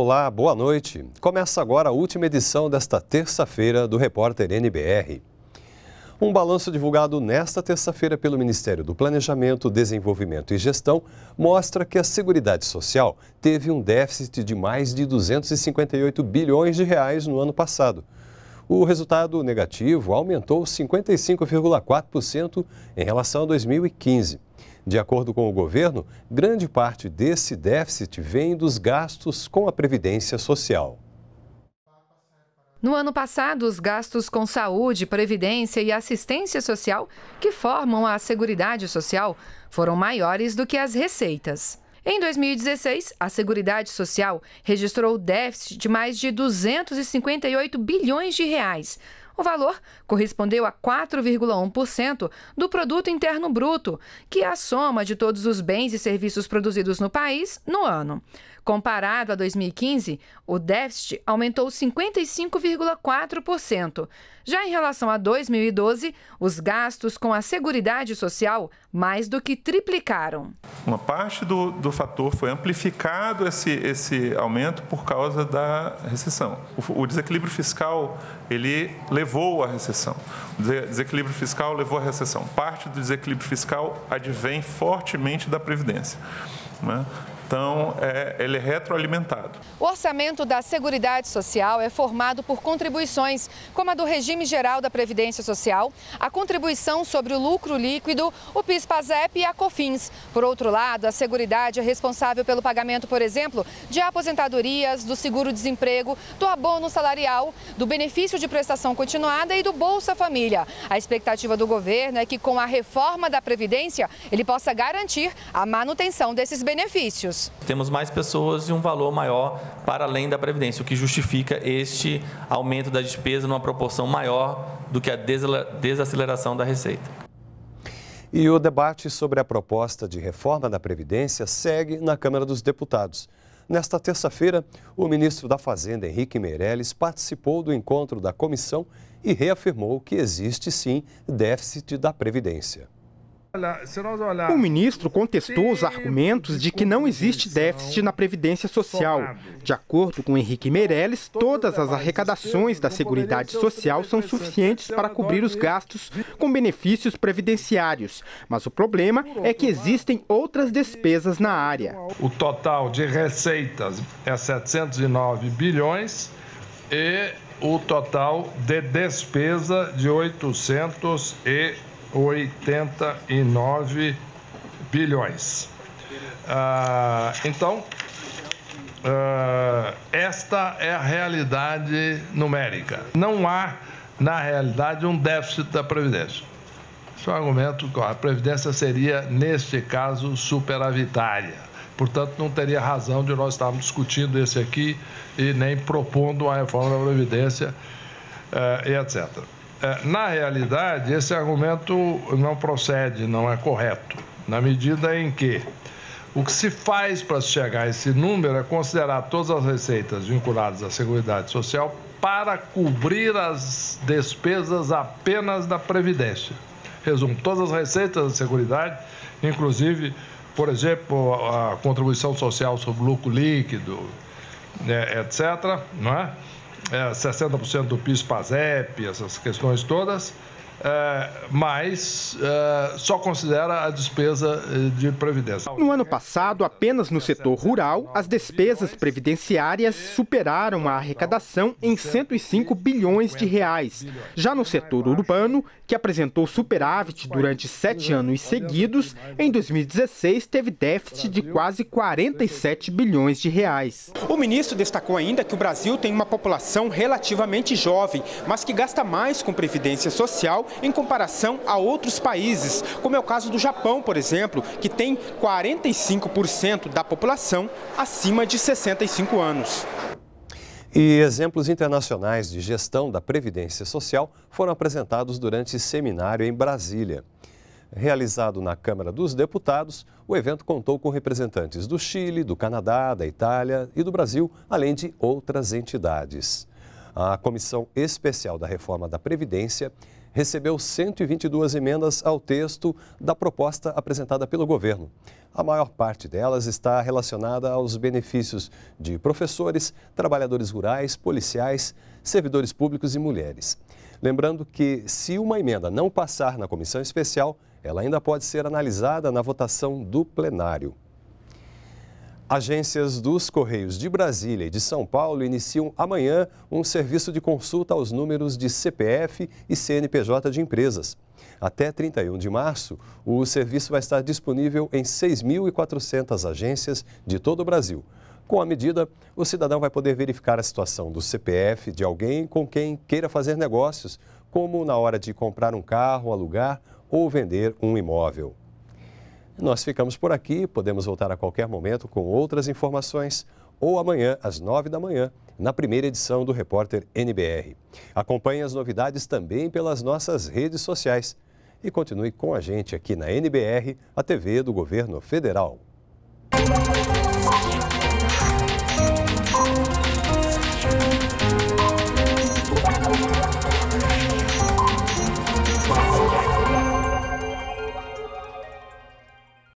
Olá, boa noite. Começa agora a última edição desta terça-feira do Repórter NBR. Um balanço divulgado nesta terça-feira pelo Ministério do Planejamento, Desenvolvimento e Gestão mostra que a Seguridade Social teve um déficit de mais de 258 bilhões de reais no ano passado, o resultado negativo aumentou 55,4% em relação a 2015. De acordo com o governo, grande parte desse déficit vem dos gastos com a Previdência Social. No ano passado, os gastos com saúde, previdência e assistência social, que formam a Seguridade Social, foram maiores do que as receitas. Em 2016, a Seguridade Social registrou déficit de mais de 258 bilhões de reais. O valor correspondeu a 4,1% do produto interno bruto, que é a soma de todos os bens e serviços produzidos no país no ano. Comparado a 2015, o déficit aumentou 55,4%. Já em relação a 2012, os gastos com a Seguridade Social mais do que triplicaram. Uma parte do, do fator foi amplificado esse, esse aumento por causa da recessão. O, o desequilíbrio fiscal ele levou à recessão. O desequilíbrio fiscal levou à recessão. Parte do desequilíbrio fiscal advém fortemente da Previdência. Né? Então, é, ele é retroalimentado. O orçamento da Seguridade Social é formado por contribuições, como a do Regime Geral da Previdência Social, a contribuição sobre o lucro líquido, o PIS-PASEP e a COFINS. Por outro lado, a Seguridade é responsável pelo pagamento, por exemplo, de aposentadorias, do seguro-desemprego, do abono salarial, do benefício de prestação continuada e do Bolsa Família. A expectativa do governo é que, com a reforma da Previdência, ele possa garantir a manutenção desses benefícios. Temos mais pessoas e um valor maior para além da Previdência, o que justifica este aumento da despesa numa proporção maior do que a desaceleração da receita. E o debate sobre a proposta de reforma da Previdência segue na Câmara dos Deputados. Nesta terça-feira, o ministro da Fazenda, Henrique Meirelles, participou do encontro da comissão e reafirmou que existe sim déficit da Previdência. O ministro contestou os argumentos de que não existe déficit na Previdência Social. De acordo com Henrique Meirelles, todas as arrecadações da Seguridade Social são suficientes para cobrir os gastos com benefícios previdenciários. Mas o problema é que existem outras despesas na área. O total de receitas é 709 bilhões e o total de despesa de 800 e 89 bilhões. Ah, então, ah, esta é a realidade numérica. Não há, na realidade, um déficit da Previdência. seu é um argumento que a Previdência seria, neste caso, superavitária. Portanto, não teria razão de nós estarmos discutindo esse aqui e nem propondo uma reforma da Previdência uh, e etc. É, na realidade, esse argumento não procede, não é correto, na medida em que o que se faz para chegar a esse número é considerar todas as receitas vinculadas à Seguridade Social para cobrir as despesas apenas da Previdência. Resumo, todas as receitas da Seguridade, inclusive, por exemplo, a contribuição social sobre lucro líquido, né, etc., não é? é, 60% do PIS, PASEP, essas questões todas. É, mas é, só considera a despesa é, de previdência. No ano passado, apenas no setor rural, as despesas previdenciárias superaram a arrecadação em 105 bilhões de reais. Já no setor urbano, que apresentou superávit durante sete anos seguidos, em 2016 teve déficit de quase 47 bilhões de reais. O ministro destacou ainda que o Brasil tem uma população relativamente jovem, mas que gasta mais com previdência social em comparação a outros países, como é o caso do Japão, por exemplo, que tem 45% da população acima de 65 anos. E exemplos internacionais de gestão da Previdência Social foram apresentados durante seminário em Brasília. Realizado na Câmara dos Deputados, o evento contou com representantes do Chile, do Canadá, da Itália e do Brasil, além de outras entidades. A Comissão Especial da Reforma da Previdência recebeu 122 emendas ao texto da proposta apresentada pelo governo. A maior parte delas está relacionada aos benefícios de professores, trabalhadores rurais, policiais, servidores públicos e mulheres. Lembrando que, se uma emenda não passar na comissão especial, ela ainda pode ser analisada na votação do plenário. Agências dos Correios de Brasília e de São Paulo iniciam amanhã um serviço de consulta aos números de CPF e CNPJ de empresas. Até 31 de março, o serviço vai estar disponível em 6.400 agências de todo o Brasil. Com a medida, o cidadão vai poder verificar a situação do CPF de alguém com quem queira fazer negócios, como na hora de comprar um carro, alugar ou vender um imóvel. Nós ficamos por aqui, podemos voltar a qualquer momento com outras informações ou amanhã às nove da manhã, na primeira edição do Repórter NBR. Acompanhe as novidades também pelas nossas redes sociais e continue com a gente aqui na NBR, a TV do Governo Federal.